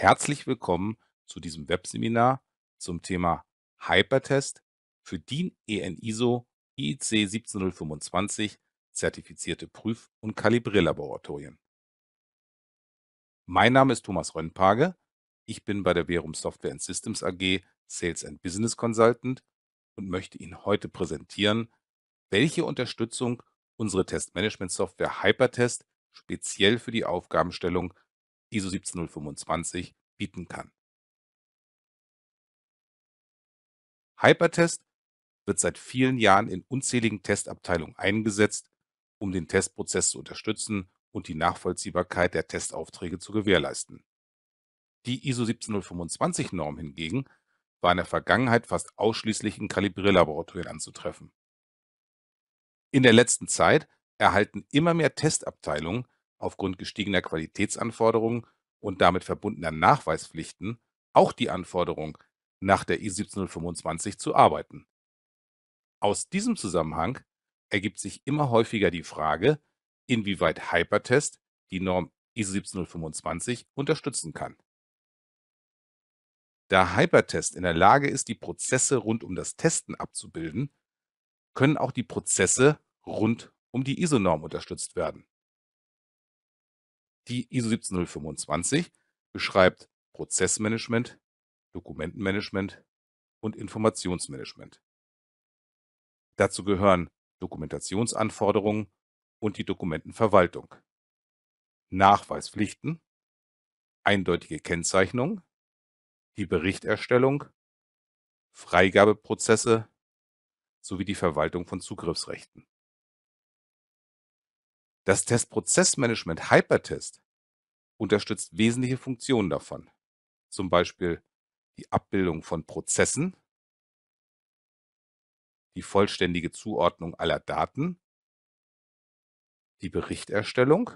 Herzlich willkommen zu diesem Webseminar zum Thema Hypertest für DIN EN ISO IEC 17025 zertifizierte Prüf- und Kalibrierlaboratorien. Mein Name ist Thomas Rönnpage. Ich bin bei der Verum Software and Systems AG Sales and Business Consultant und möchte Ihnen heute präsentieren, welche Unterstützung unsere Testmanagement-Software Hypertest speziell für die Aufgabenstellung ISO 17025 bieten kann. Hypertest wird seit vielen Jahren in unzähligen Testabteilungen eingesetzt, um den Testprozess zu unterstützen und die Nachvollziehbarkeit der Testaufträge zu gewährleisten. Die ISO 17025-Norm hingegen war in der Vergangenheit fast ausschließlich in Kalibrierlaboratorien anzutreffen. In der letzten Zeit erhalten immer mehr Testabteilungen aufgrund gestiegener Qualitätsanforderungen und damit verbundener Nachweispflichten auch die Anforderung, nach der I-1725 zu arbeiten. Aus diesem Zusammenhang ergibt sich immer häufiger die Frage, inwieweit Hypertest die Norm ISO 1725 unterstützen kann. Da Hypertest in der Lage ist, die Prozesse rund um das Testen abzubilden, können auch die Prozesse rund um die ISO-Norm unterstützt werden. Die ISO 17025 beschreibt Prozessmanagement, Dokumentenmanagement und Informationsmanagement. Dazu gehören Dokumentationsanforderungen und die Dokumentenverwaltung, Nachweispflichten, eindeutige Kennzeichnung, die Berichterstellung, Freigabeprozesse sowie die Verwaltung von Zugriffsrechten. Das Testprozessmanagement Hypertest unterstützt wesentliche Funktionen davon, zum Beispiel die Abbildung von Prozessen, die vollständige Zuordnung aller Daten, die Berichterstellung.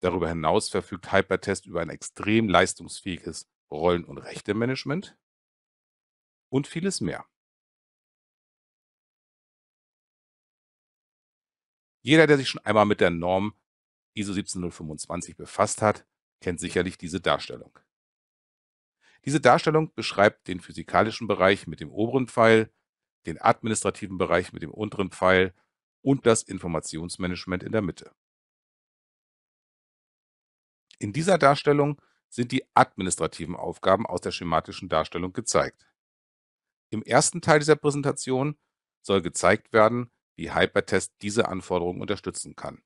Darüber hinaus verfügt Hypertest über ein extrem leistungsfähiges Rollen- und Rechtemanagement und vieles mehr. Jeder, der sich schon einmal mit der Norm ISO 17025 befasst hat, kennt sicherlich diese Darstellung. Diese Darstellung beschreibt den physikalischen Bereich mit dem oberen Pfeil, den administrativen Bereich mit dem unteren Pfeil und das Informationsmanagement in der Mitte. In dieser Darstellung sind die administrativen Aufgaben aus der schematischen Darstellung gezeigt. Im ersten Teil dieser Präsentation soll gezeigt werden, wie Hypertest diese Anforderungen unterstützen kann.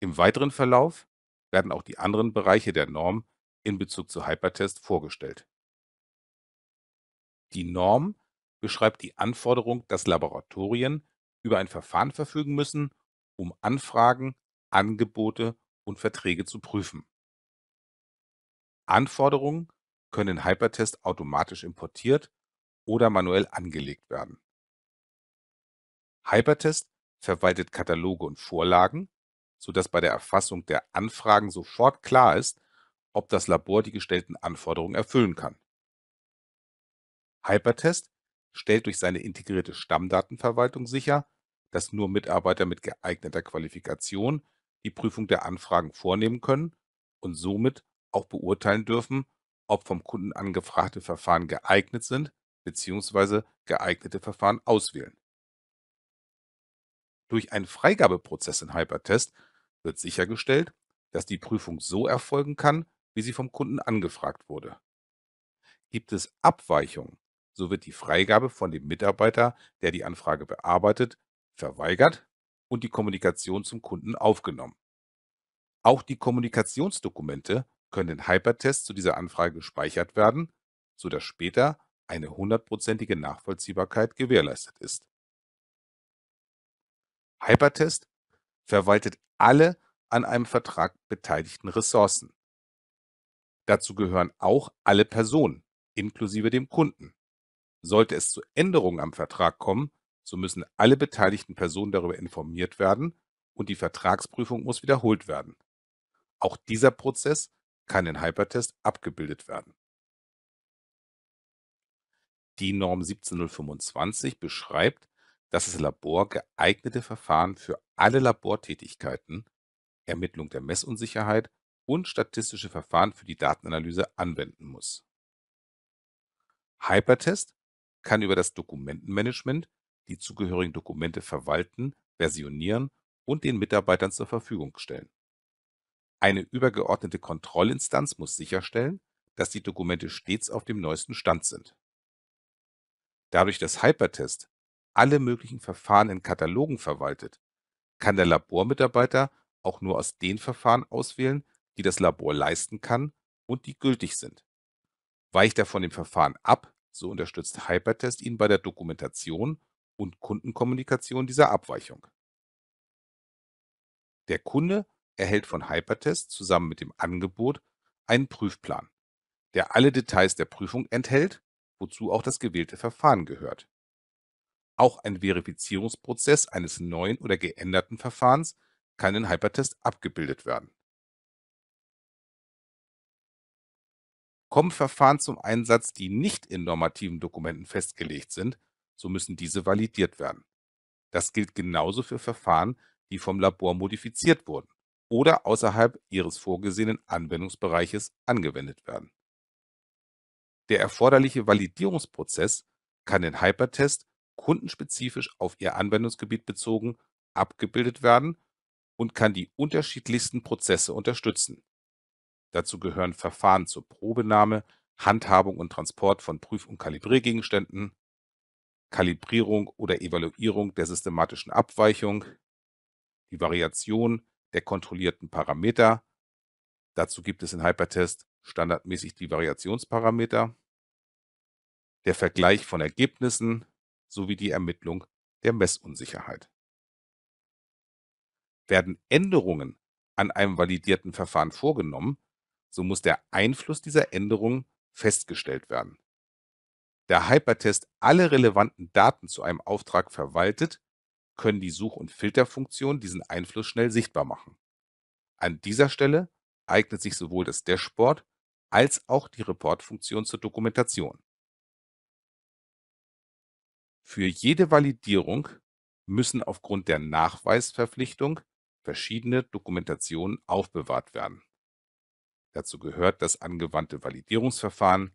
Im weiteren Verlauf werden auch die anderen Bereiche der Norm in Bezug zu Hypertest vorgestellt. Die Norm beschreibt die Anforderung, dass Laboratorien über ein Verfahren verfügen müssen, um Anfragen, Angebote und Verträge zu prüfen. Anforderungen können in Hypertest automatisch importiert oder manuell angelegt werden. Hypertest verwaltet Kataloge und Vorlagen, sodass bei der Erfassung der Anfragen sofort klar ist, ob das Labor die gestellten Anforderungen erfüllen kann. Hypertest stellt durch seine integrierte Stammdatenverwaltung sicher, dass nur Mitarbeiter mit geeigneter Qualifikation die Prüfung der Anfragen vornehmen können und somit auch beurteilen dürfen, ob vom Kunden angefragte Verfahren geeignet sind bzw. geeignete Verfahren auswählen. Durch einen Freigabeprozess in Hypertest wird sichergestellt, dass die Prüfung so erfolgen kann, wie sie vom Kunden angefragt wurde. Gibt es Abweichungen, so wird die Freigabe von dem Mitarbeiter, der die Anfrage bearbeitet, verweigert und die Kommunikation zum Kunden aufgenommen. Auch die Kommunikationsdokumente können in Hypertest zu dieser Anfrage gespeichert werden, sodass später eine hundertprozentige Nachvollziehbarkeit gewährleistet ist. Hypertest verwaltet alle an einem Vertrag beteiligten Ressourcen. Dazu gehören auch alle Personen, inklusive dem Kunden. Sollte es zu Änderungen am Vertrag kommen, so müssen alle beteiligten Personen darüber informiert werden und die Vertragsprüfung muss wiederholt werden. Auch dieser Prozess kann in Hypertest abgebildet werden. Die Norm 17025 beschreibt, dass das Labor geeignete Verfahren für alle Labortätigkeiten, Ermittlung der Messunsicherheit und statistische Verfahren für die Datenanalyse anwenden muss. Hypertest kann über das Dokumentenmanagement die zugehörigen Dokumente verwalten, versionieren und den Mitarbeitern zur Verfügung stellen. Eine übergeordnete Kontrollinstanz muss sicherstellen, dass die Dokumente stets auf dem neuesten Stand sind. Dadurch, dass Hypertest alle möglichen Verfahren in Katalogen verwaltet, kann der Labormitarbeiter auch nur aus den Verfahren auswählen, die das Labor leisten kann und die gültig sind. Weicht er von dem Verfahren ab, so unterstützt Hypertest ihn bei der Dokumentation und Kundenkommunikation dieser Abweichung. Der Kunde erhält von Hypertest zusammen mit dem Angebot einen Prüfplan, der alle Details der Prüfung enthält, wozu auch das gewählte Verfahren gehört. Auch ein Verifizierungsprozess eines neuen oder geänderten Verfahrens kann in Hypertest abgebildet werden. Kommen Verfahren zum Einsatz, die nicht in normativen Dokumenten festgelegt sind, so müssen diese validiert werden. Das gilt genauso für Verfahren, die vom Labor modifiziert wurden oder außerhalb ihres vorgesehenen Anwendungsbereiches angewendet werden. Der erforderliche Validierungsprozess kann den Hypertest kundenspezifisch auf ihr Anwendungsgebiet bezogen abgebildet werden und kann die unterschiedlichsten Prozesse unterstützen. Dazu gehören Verfahren zur Probenahme, Handhabung und Transport von Prüf- und Kalibriergegenständen, Kalibrierung oder Evaluierung der systematischen Abweichung, die Variation der kontrollierten Parameter. Dazu gibt es in Hypertest standardmäßig die Variationsparameter, der Vergleich von Ergebnissen, sowie die Ermittlung der Messunsicherheit. Werden Änderungen an einem validierten Verfahren vorgenommen, so muss der Einfluss dieser Änderungen festgestellt werden. Da Hypertest alle relevanten Daten zu einem Auftrag verwaltet, können die Such- und Filterfunktionen diesen Einfluss schnell sichtbar machen. An dieser Stelle eignet sich sowohl das Dashboard als auch die Reportfunktion zur Dokumentation. Für jede Validierung müssen aufgrund der Nachweisverpflichtung verschiedene Dokumentationen aufbewahrt werden. Dazu gehört das angewandte Validierungsverfahren,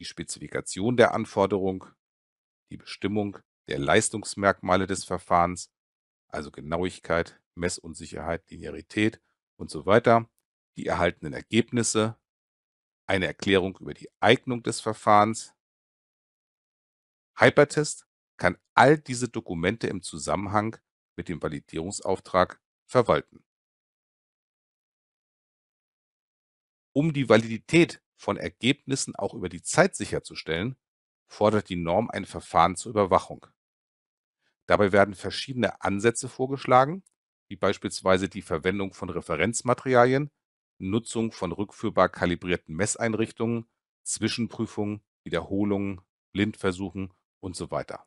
die Spezifikation der Anforderung, die Bestimmung der Leistungsmerkmale des Verfahrens, also Genauigkeit, Messunsicherheit, Linearität und so weiter, die erhaltenen Ergebnisse, eine Erklärung über die Eignung des Verfahrens, Hypertest kann all diese Dokumente im Zusammenhang mit dem Validierungsauftrag verwalten. Um die Validität von Ergebnissen auch über die Zeit sicherzustellen, fordert die Norm ein Verfahren zur Überwachung. Dabei werden verschiedene Ansätze vorgeschlagen, wie beispielsweise die Verwendung von Referenzmaterialien, Nutzung von rückführbar kalibrierten Messeinrichtungen, Zwischenprüfungen, Wiederholungen, Blindversuchen und so weiter.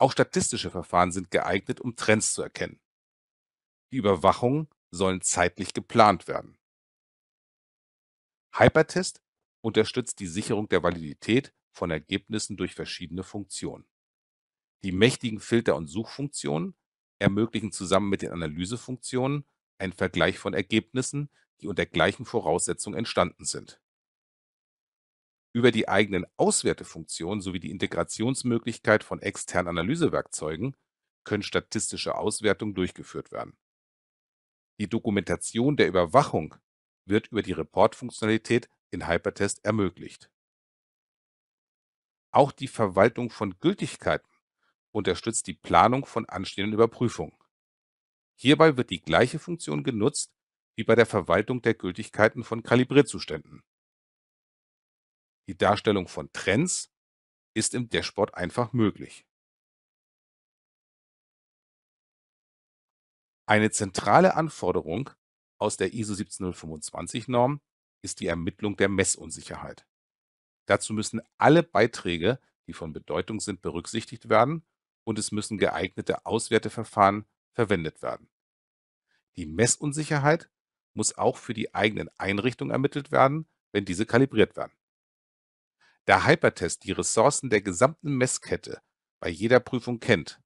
Auch statistische Verfahren sind geeignet, um Trends zu erkennen. Die Überwachungen sollen zeitlich geplant werden. Hypertest unterstützt die Sicherung der Validität von Ergebnissen durch verschiedene Funktionen. Die mächtigen Filter- und Suchfunktionen ermöglichen zusammen mit den Analysefunktionen einen Vergleich von Ergebnissen, die unter gleichen Voraussetzungen entstanden sind über die eigenen Auswertefunktionen sowie die Integrationsmöglichkeit von externen Analysewerkzeugen können statistische Auswertungen durchgeführt werden. Die Dokumentation der Überwachung wird über die Report-Funktionalität in Hypertest ermöglicht. Auch die Verwaltung von Gültigkeiten unterstützt die Planung von anstehenden Überprüfungen. Hierbei wird die gleiche Funktion genutzt wie bei der Verwaltung der Gültigkeiten von Kalibrierzuständen. Die Darstellung von Trends ist im Dashboard einfach möglich. Eine zentrale Anforderung aus der ISO 17025 Norm ist die Ermittlung der Messunsicherheit. Dazu müssen alle Beiträge, die von Bedeutung sind, berücksichtigt werden und es müssen geeignete Auswerteverfahren verwendet werden. Die Messunsicherheit muss auch für die eigenen Einrichtungen ermittelt werden, wenn diese kalibriert werden der Hypertest die Ressourcen der gesamten Messkette bei jeder Prüfung kennt,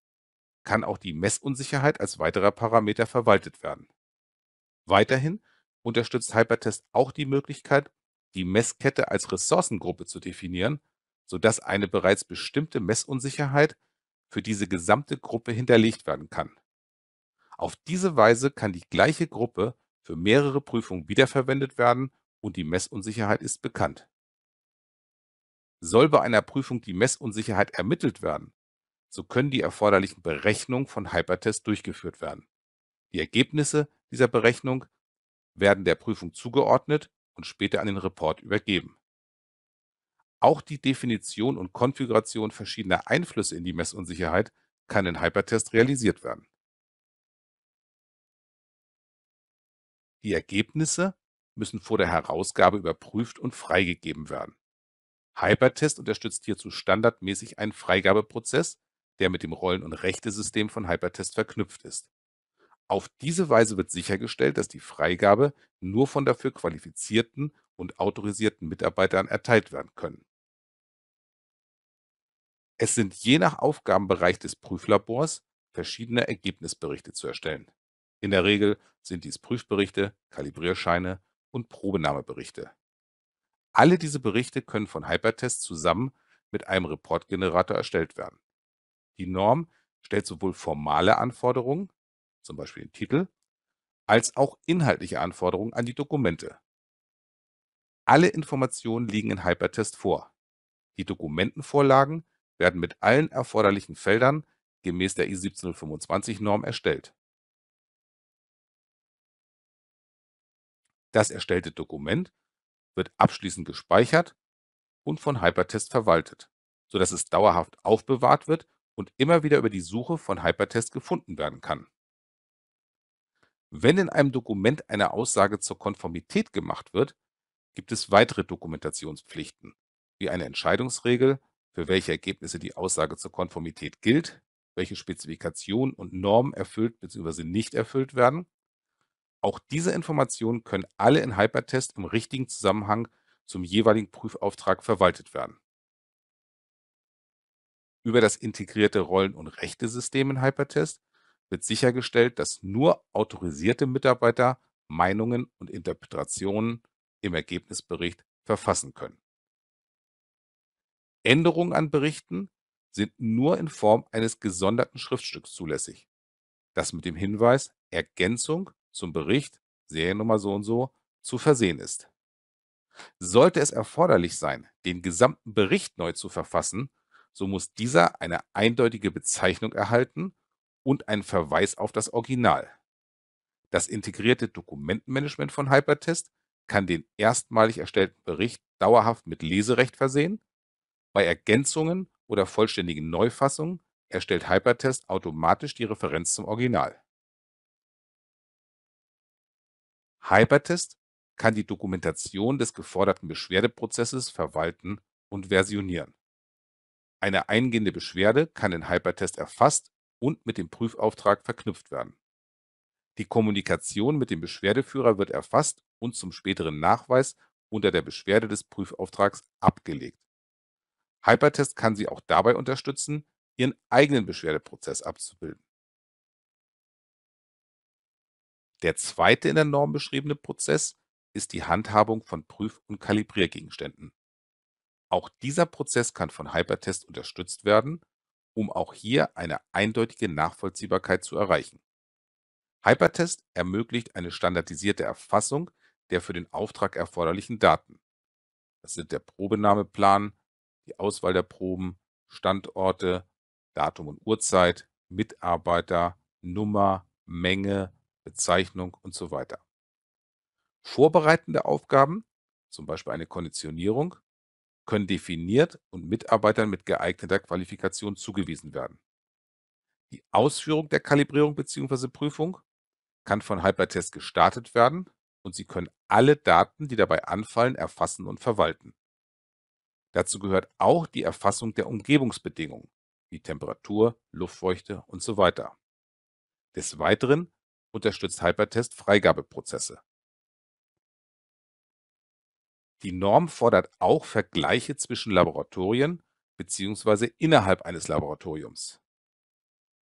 kann auch die Messunsicherheit als weiterer Parameter verwaltet werden. Weiterhin unterstützt Hypertest auch die Möglichkeit, die Messkette als Ressourcengruppe zu definieren, sodass eine bereits bestimmte Messunsicherheit für diese gesamte Gruppe hinterlegt werden kann. Auf diese Weise kann die gleiche Gruppe für mehrere Prüfungen wiederverwendet werden und die Messunsicherheit ist bekannt. Soll bei einer Prüfung die Messunsicherheit ermittelt werden, so können die erforderlichen Berechnungen von Hypertests durchgeführt werden. Die Ergebnisse dieser Berechnung werden der Prüfung zugeordnet und später an den Report übergeben. Auch die Definition und Konfiguration verschiedener Einflüsse in die Messunsicherheit kann in Hypertest realisiert werden. Die Ergebnisse müssen vor der Herausgabe überprüft und freigegeben werden. Hypertest unterstützt hierzu standardmäßig einen Freigabeprozess, der mit dem Rollen- und Rechtesystem von Hypertest verknüpft ist. Auf diese Weise wird sichergestellt, dass die Freigabe nur von dafür qualifizierten und autorisierten Mitarbeitern erteilt werden können. Es sind je nach Aufgabenbereich des Prüflabors verschiedene Ergebnisberichte zu erstellen. In der Regel sind dies Prüfberichte, Kalibrierscheine und Probenahmeberichte. Alle diese Berichte können von Hypertest zusammen mit einem Reportgenerator erstellt werden. Die Norm stellt sowohl formale Anforderungen, zum Beispiel den Titel, als auch inhaltliche Anforderungen an die Dokumente. Alle Informationen liegen in Hypertest vor. Die Dokumentenvorlagen werden mit allen erforderlichen Feldern gemäß der I17025-Norm erstellt. Das erstellte Dokument wird abschließend gespeichert und von Hypertest verwaltet, sodass es dauerhaft aufbewahrt wird und immer wieder über die Suche von Hypertest gefunden werden kann. Wenn in einem Dokument eine Aussage zur Konformität gemacht wird, gibt es weitere Dokumentationspflichten, wie eine Entscheidungsregel, für welche Ergebnisse die Aussage zur Konformität gilt, welche Spezifikationen und Normen erfüllt bzw. nicht erfüllt werden auch diese Informationen können alle in Hypertest im richtigen Zusammenhang zum jeweiligen Prüfauftrag verwaltet werden. Über das integrierte Rollen- und Rechtesystem in Hypertest wird sichergestellt, dass nur autorisierte Mitarbeiter Meinungen und Interpretationen im Ergebnisbericht verfassen können. Änderungen an Berichten sind nur in Form eines gesonderten Schriftstücks zulässig, das mit dem Hinweis Ergänzung zum Bericht Seriennummer so und so zu versehen ist. Sollte es erforderlich sein, den gesamten Bericht neu zu verfassen, so muss dieser eine eindeutige Bezeichnung erhalten und einen Verweis auf das Original. Das integrierte Dokumentenmanagement von Hypertest kann den erstmalig erstellten Bericht dauerhaft mit Leserecht versehen. Bei Ergänzungen oder vollständigen Neufassungen erstellt Hypertest automatisch die Referenz zum Original. Hypertest kann die Dokumentation des geforderten Beschwerdeprozesses verwalten und versionieren. Eine eingehende Beschwerde kann in Hypertest erfasst und mit dem Prüfauftrag verknüpft werden. Die Kommunikation mit dem Beschwerdeführer wird erfasst und zum späteren Nachweis unter der Beschwerde des Prüfauftrags abgelegt. Hypertest kann Sie auch dabei unterstützen, Ihren eigenen Beschwerdeprozess abzubilden. Der zweite in der Norm beschriebene Prozess ist die Handhabung von Prüf- und Kalibriergegenständen. Auch dieser Prozess kann von Hypertest unterstützt werden, um auch hier eine eindeutige Nachvollziehbarkeit zu erreichen. Hypertest ermöglicht eine standardisierte Erfassung der für den Auftrag erforderlichen Daten. Das sind der Probenahmeplan, die Auswahl der Proben, Standorte, Datum und Uhrzeit, Mitarbeiter, Nummer, Menge, Bezeichnung und so weiter. Vorbereitende Aufgaben, zum Beispiel eine Konditionierung, können definiert und Mitarbeitern mit geeigneter Qualifikation zugewiesen werden. Die Ausführung der Kalibrierung bzw. Prüfung kann von Hypertest gestartet werden und Sie können alle Daten, die dabei anfallen, erfassen und verwalten. Dazu gehört auch die Erfassung der Umgebungsbedingungen, wie Temperatur, Luftfeuchte und so weiter. Des Weiteren unterstützt Hypertest Freigabeprozesse. Die Norm fordert auch Vergleiche zwischen Laboratorien bzw. innerhalb eines Laboratoriums.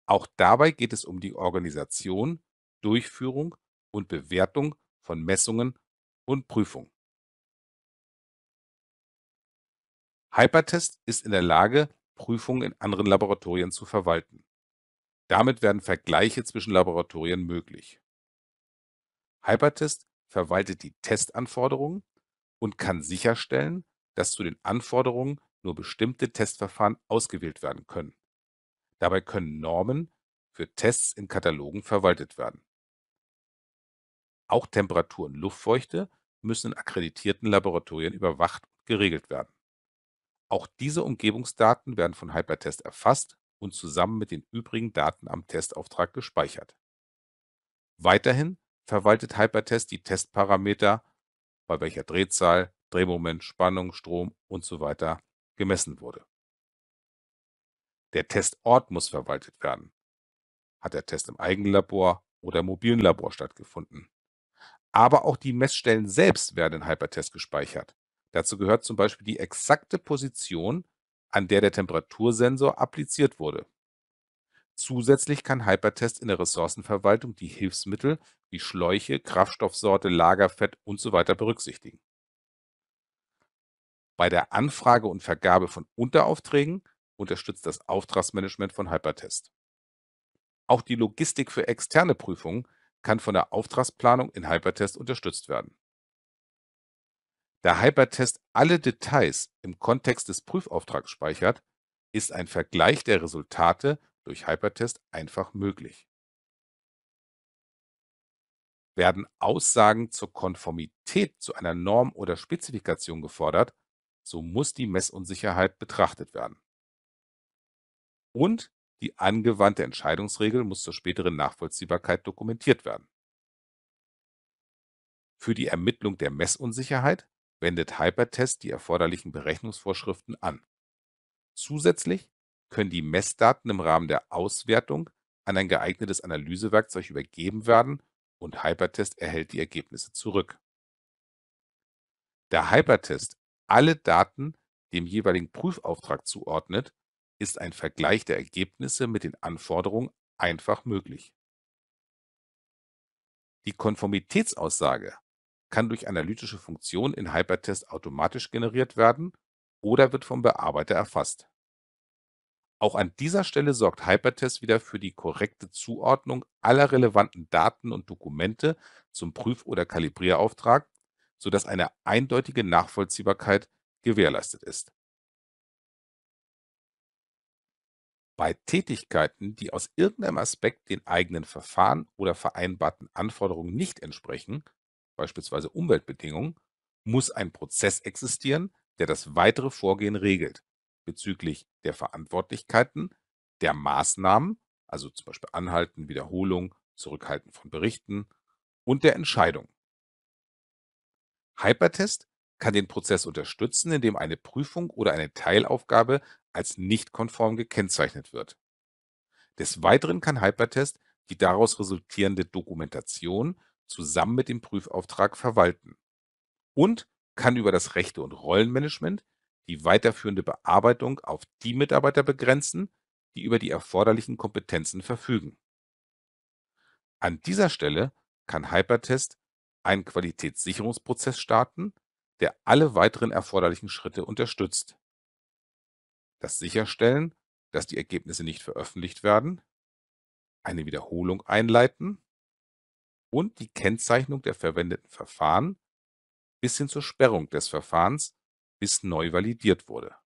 Auch dabei geht es um die Organisation, Durchführung und Bewertung von Messungen und Prüfungen. Hypertest ist in der Lage, Prüfungen in anderen Laboratorien zu verwalten. Damit werden Vergleiche zwischen Laboratorien möglich. Hypertest verwaltet die Testanforderungen und kann sicherstellen, dass zu den Anforderungen nur bestimmte Testverfahren ausgewählt werden können. Dabei können Normen für Tests in Katalogen verwaltet werden. Auch Temperatur und Luftfeuchte müssen in akkreditierten Laboratorien überwacht und geregelt werden. Auch diese Umgebungsdaten werden von Hypertest erfasst und zusammen mit den übrigen Daten am Testauftrag gespeichert. Weiterhin verwaltet Hypertest die Testparameter, bei welcher Drehzahl, Drehmoment, Spannung, Strom usw. So gemessen wurde. Der Testort muss verwaltet werden. Hat der Test im eigenen Labor oder im mobilen Labor stattgefunden? Aber auch die Messstellen selbst werden in Hypertest gespeichert. Dazu gehört zum Beispiel die exakte Position an der der Temperatursensor appliziert wurde. Zusätzlich kann Hypertest in der Ressourcenverwaltung die Hilfsmittel wie Schläuche, Kraftstoffsorte, Lagerfett usw. So berücksichtigen. Bei der Anfrage und Vergabe von Unteraufträgen unterstützt das Auftragsmanagement von Hypertest. Auch die Logistik für externe Prüfungen kann von der Auftragsplanung in Hypertest unterstützt werden. Da Hypertest alle Details im Kontext des Prüfauftrags speichert, ist ein Vergleich der Resultate durch Hypertest einfach möglich. Werden Aussagen zur Konformität zu einer Norm oder Spezifikation gefordert, so muss die Messunsicherheit betrachtet werden. Und die angewandte Entscheidungsregel muss zur späteren Nachvollziehbarkeit dokumentiert werden. Für die Ermittlung der Messunsicherheit wendet Hypertest die erforderlichen Berechnungsvorschriften an. Zusätzlich können die Messdaten im Rahmen der Auswertung an ein geeignetes Analysewerkzeug übergeben werden und Hypertest erhält die Ergebnisse zurück. Da Hypertest alle Daten dem jeweiligen Prüfauftrag zuordnet, ist ein Vergleich der Ergebnisse mit den Anforderungen einfach möglich. Die Konformitätsaussage kann durch analytische Funktion in Hypertest automatisch generiert werden oder wird vom Bearbeiter erfasst. Auch an dieser Stelle sorgt Hypertest wieder für die korrekte Zuordnung aller relevanten Daten und Dokumente zum Prüf- oder Kalibrierauftrag, sodass eine eindeutige Nachvollziehbarkeit gewährleistet ist. Bei Tätigkeiten, die aus irgendeinem Aspekt den eigenen Verfahren oder vereinbarten Anforderungen nicht entsprechen, beispielsweise Umweltbedingungen, muss ein Prozess existieren, der das weitere Vorgehen regelt bezüglich der Verantwortlichkeiten, der Maßnahmen, also zum Beispiel Anhalten, Wiederholung, Zurückhalten von Berichten und der Entscheidung. Hypertest kann den Prozess unterstützen, indem eine Prüfung oder eine Teilaufgabe als nicht konform gekennzeichnet wird. Des Weiteren kann Hypertest die daraus resultierende Dokumentation zusammen mit dem Prüfauftrag verwalten und kann über das Rechte- und Rollenmanagement die weiterführende Bearbeitung auf die Mitarbeiter begrenzen, die über die erforderlichen Kompetenzen verfügen. An dieser Stelle kann Hypertest einen Qualitätssicherungsprozess starten, der alle weiteren erforderlichen Schritte unterstützt. Das Sicherstellen, dass die Ergebnisse nicht veröffentlicht werden, eine Wiederholung einleiten, und die Kennzeichnung der verwendeten Verfahren bis hin zur Sperrung des Verfahrens, bis neu validiert wurde.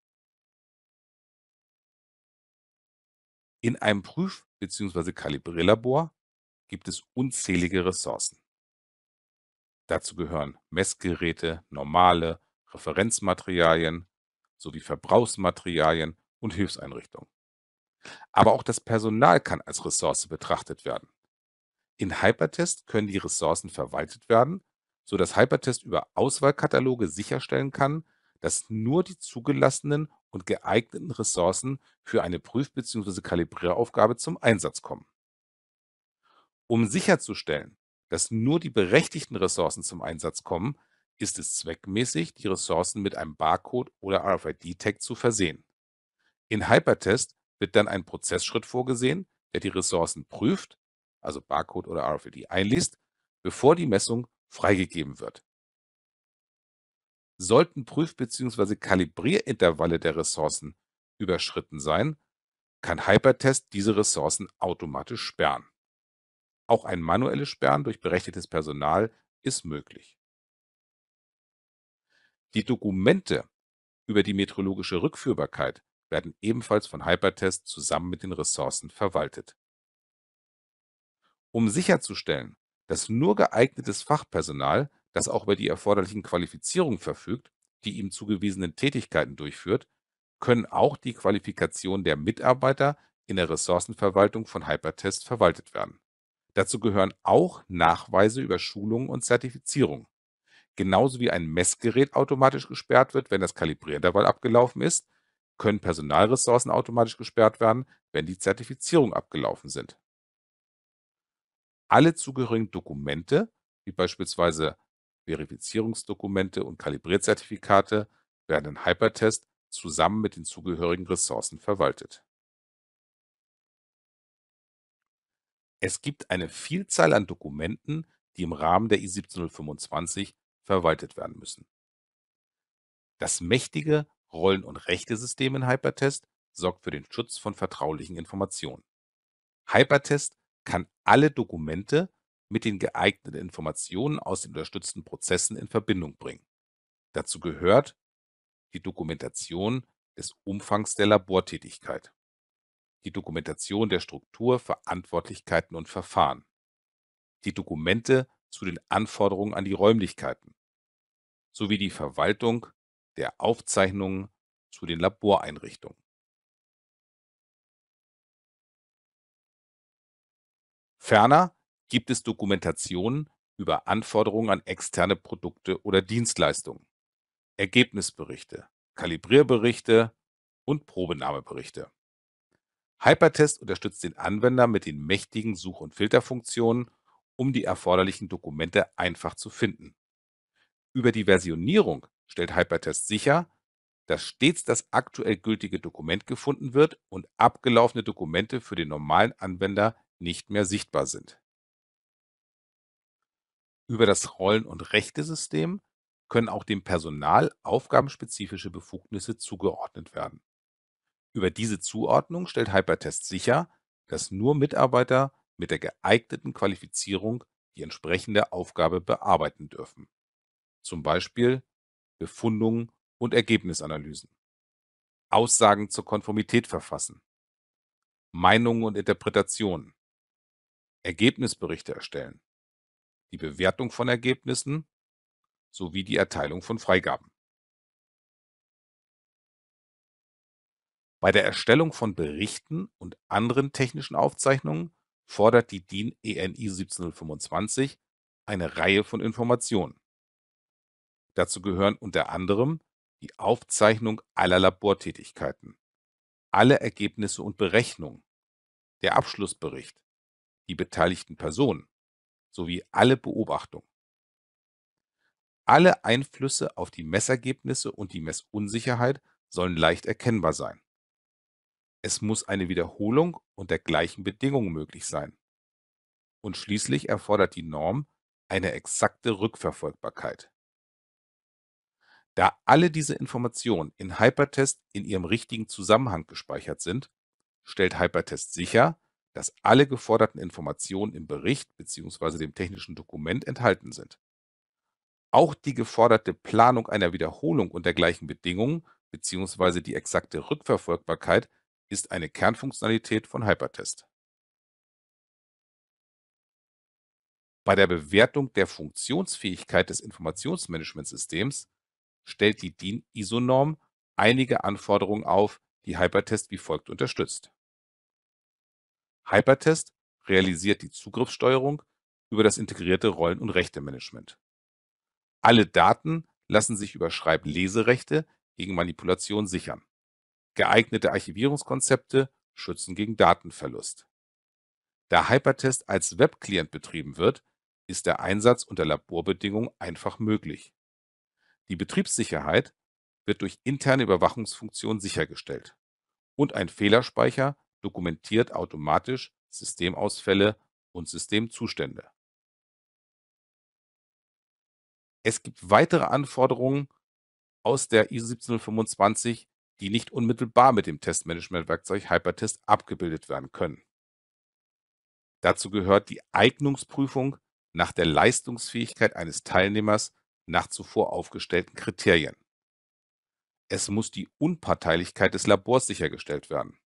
In einem Prüf- bzw. Kalibrierlabor gibt es unzählige Ressourcen. Dazu gehören Messgeräte, normale, Referenzmaterialien sowie Verbrauchsmaterialien und Hilfseinrichtungen. Aber auch das Personal kann als Ressource betrachtet werden. In Hypertest können die Ressourcen verwaltet werden, sodass Hypertest über Auswahlkataloge sicherstellen kann, dass nur die zugelassenen und geeigneten Ressourcen für eine Prüf- bzw. Kalibrieraufgabe zum Einsatz kommen. Um sicherzustellen, dass nur die berechtigten Ressourcen zum Einsatz kommen, ist es zweckmäßig, die Ressourcen mit einem Barcode oder RFID-Tag zu versehen. In Hypertest wird dann ein Prozessschritt vorgesehen, der die Ressourcen prüft, also Barcode oder RFID, einliest, bevor die Messung freigegeben wird. Sollten Prüf- bzw. Kalibrierintervalle der Ressourcen überschritten sein, kann Hypertest diese Ressourcen automatisch sperren. Auch ein manuelles Sperren durch berechtigtes Personal ist möglich. Die Dokumente über die meteorologische Rückführbarkeit werden ebenfalls von Hypertest zusammen mit den Ressourcen verwaltet um sicherzustellen, dass nur geeignetes Fachpersonal, das auch über die erforderlichen Qualifizierungen verfügt, die ihm zugewiesenen Tätigkeiten durchführt, können auch die Qualifikationen der Mitarbeiter in der Ressourcenverwaltung von Hypertest verwaltet werden. Dazu gehören auch Nachweise über Schulungen und Zertifizierung. Genauso wie ein Messgerät automatisch gesperrt wird, wenn das Kalibrierderweil abgelaufen ist, können Personalressourcen automatisch gesperrt werden, wenn die Zertifizierung abgelaufen sind alle zugehörigen Dokumente, wie beispielsweise Verifizierungsdokumente und Kalibrierzertifikate, werden in Hypertest zusammen mit den zugehörigen Ressourcen verwaltet. Es gibt eine Vielzahl an Dokumenten, die im Rahmen der i17025 verwaltet werden müssen. Das mächtige Rollen- und Rechtesystem in Hypertest sorgt für den Schutz von vertraulichen Informationen. Hypertest kann alle Dokumente mit den geeigneten Informationen aus den unterstützten Prozessen in Verbindung bringen. Dazu gehört die Dokumentation des Umfangs der Labortätigkeit, die Dokumentation der Struktur, Verantwortlichkeiten und Verfahren, die Dokumente zu den Anforderungen an die Räumlichkeiten sowie die Verwaltung der Aufzeichnungen zu den Laboreinrichtungen. Ferner gibt es Dokumentationen über Anforderungen an externe Produkte oder Dienstleistungen, Ergebnisberichte, Kalibrierberichte und Probenahmeberichte. Hypertest unterstützt den Anwender mit den mächtigen Such- und Filterfunktionen, um die erforderlichen Dokumente einfach zu finden. Über die Versionierung stellt Hypertest sicher, dass stets das aktuell gültige Dokument gefunden wird und abgelaufene Dokumente für den normalen Anwender nicht mehr sichtbar sind. Über das Rollen- und Rechtesystem können auch dem Personal aufgabenspezifische Befugnisse zugeordnet werden. Über diese Zuordnung stellt Hypertest sicher, dass nur Mitarbeiter mit der geeigneten Qualifizierung die entsprechende Aufgabe bearbeiten dürfen. Zum Beispiel Befundungen und Ergebnisanalysen. Aussagen zur Konformität verfassen. Meinungen und Interpretationen. Ergebnisberichte erstellen, die Bewertung von Ergebnissen sowie die Erteilung von Freigaben. Bei der Erstellung von Berichten und anderen technischen Aufzeichnungen fordert die DIN ENI 1725 eine Reihe von Informationen. Dazu gehören unter anderem die Aufzeichnung aller Labortätigkeiten, alle Ergebnisse und Berechnungen, der Abschlussbericht, die beteiligten Personen sowie alle Beobachtungen. Alle Einflüsse auf die Messergebnisse und die Messunsicherheit sollen leicht erkennbar sein. Es muss eine Wiederholung unter gleichen Bedingungen möglich sein. Und schließlich erfordert die Norm eine exakte Rückverfolgbarkeit. Da alle diese Informationen in Hypertest in ihrem richtigen Zusammenhang gespeichert sind, stellt Hypertest sicher, dass alle geforderten Informationen im Bericht bzw. dem technischen Dokument enthalten sind. Auch die geforderte Planung einer Wiederholung unter gleichen Bedingungen bzw. die exakte Rückverfolgbarkeit ist eine Kernfunktionalität von Hypertest. Bei der Bewertung der Funktionsfähigkeit des Informationsmanagementsystems stellt die DIN ISO-Norm einige Anforderungen auf, die Hypertest wie folgt unterstützt. Hypertest realisiert die Zugriffssteuerung über das integrierte Rollen- und Rechtemanagement. Alle Daten lassen sich über Schreib-Leserechte gegen Manipulation sichern. Geeignete Archivierungskonzepte schützen gegen Datenverlust. Da Hypertest als Webclient betrieben wird, ist der Einsatz unter Laborbedingungen einfach möglich. Die Betriebssicherheit wird durch interne Überwachungsfunktionen sichergestellt und ein Fehlerspeicher dokumentiert automatisch Systemausfälle und Systemzustände. Es gibt weitere Anforderungen aus der ISO 1725, die nicht unmittelbar mit dem Testmanagement-Werkzeug Hypertest abgebildet werden können. Dazu gehört die Eignungsprüfung nach der Leistungsfähigkeit eines Teilnehmers nach zuvor aufgestellten Kriterien. Es muss die Unparteilichkeit des Labors sichergestellt werden.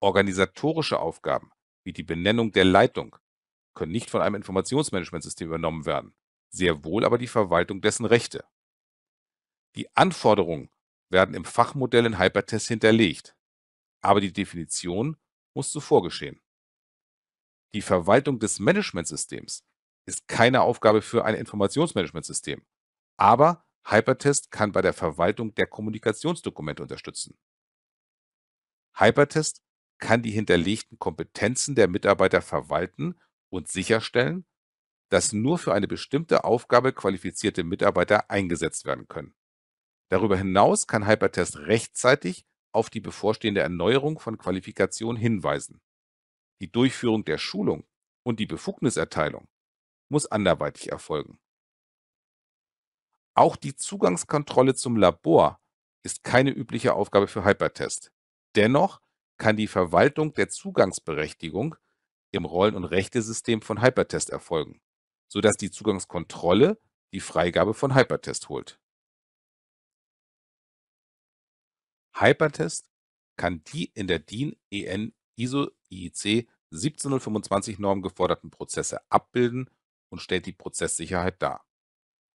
Organisatorische Aufgaben wie die Benennung der Leitung können nicht von einem Informationsmanagementsystem übernommen werden, sehr wohl aber die Verwaltung dessen Rechte. Die Anforderungen werden im Fachmodell in Hypertest hinterlegt, aber die Definition muss zuvor geschehen. Die Verwaltung des Managementsystems ist keine Aufgabe für ein Informationsmanagementsystem, aber Hypertest kann bei der Verwaltung der Kommunikationsdokumente unterstützen. Hypertest kann die hinterlegten Kompetenzen der Mitarbeiter verwalten und sicherstellen, dass nur für eine bestimmte Aufgabe qualifizierte Mitarbeiter eingesetzt werden können. Darüber hinaus kann Hypertest rechtzeitig auf die bevorstehende Erneuerung von Qualifikationen hinweisen. Die Durchführung der Schulung und die Befugniserteilung muss anderweitig erfolgen. Auch die Zugangskontrolle zum Labor ist keine übliche Aufgabe für Hypertest. Dennoch kann die Verwaltung der Zugangsberechtigung im Rollen- und Rechtesystem von Hypertest erfolgen, sodass die Zugangskontrolle die Freigabe von Hypertest holt. Hypertest kann die in der DIN EN ISO IEC 17025 Norm geforderten Prozesse abbilden und stellt die Prozesssicherheit dar,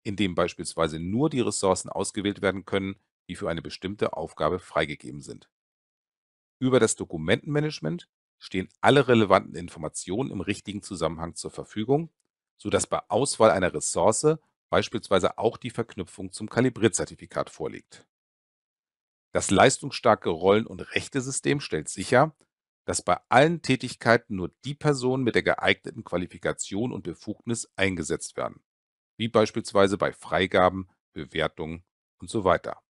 indem beispielsweise nur die Ressourcen ausgewählt werden können, die für eine bestimmte Aufgabe freigegeben sind. Über das Dokumentenmanagement stehen alle relevanten Informationen im richtigen Zusammenhang zur Verfügung, sodass bei Auswahl einer Ressource beispielsweise auch die Verknüpfung zum kalibrit vorliegt. Das leistungsstarke Rollen- und Rechtesystem stellt sicher, dass bei allen Tätigkeiten nur die Personen mit der geeigneten Qualifikation und Befugnis eingesetzt werden, wie beispielsweise bei Freigaben, Bewertungen und So weiter.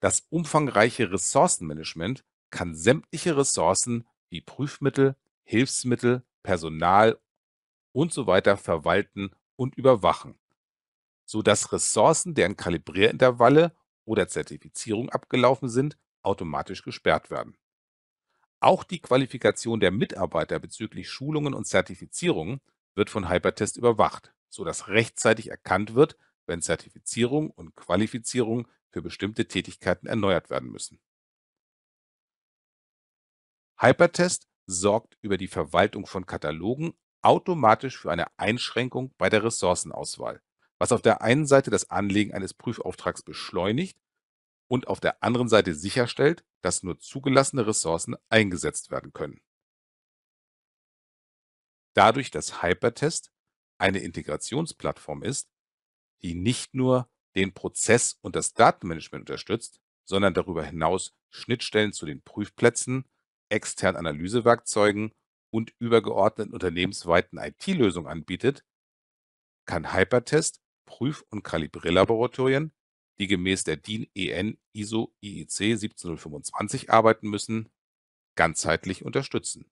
das umfangreiche Ressourcenmanagement kann sämtliche Ressourcen wie Prüfmittel, Hilfsmittel, Personal und So weiter verwalten und überwachen, sodass Ressourcen, deren Kalibrierintervalle oder Zertifizierung abgelaufen sind, automatisch gesperrt werden. Auch die Qualifikation der Mitarbeiter bezüglich Schulungen und Zertifizierungen wird von Hypertest überwacht, sodass rechtzeitig erkannt wird, wenn Zertifizierung und Qualifizierung für bestimmte Tätigkeiten erneuert werden müssen. Hypertest sorgt über die Verwaltung von Katalogen automatisch für eine Einschränkung bei der Ressourcenauswahl, was auf der einen Seite das Anlegen eines Prüfauftrags beschleunigt und auf der anderen Seite sicherstellt, dass nur zugelassene Ressourcen eingesetzt werden können. Dadurch, dass Hypertest eine Integrationsplattform ist, die nicht nur den Prozess und das Datenmanagement unterstützt, sondern darüber hinaus Schnittstellen zu den Prüfplätzen externen Analysewerkzeugen und übergeordneten unternehmensweiten IT-Lösungen anbietet, kann Hypertest Prüf- und Kalibrierlaboratorien, die gemäß der DIN EN ISO IEC 17025 arbeiten müssen, ganzheitlich unterstützen.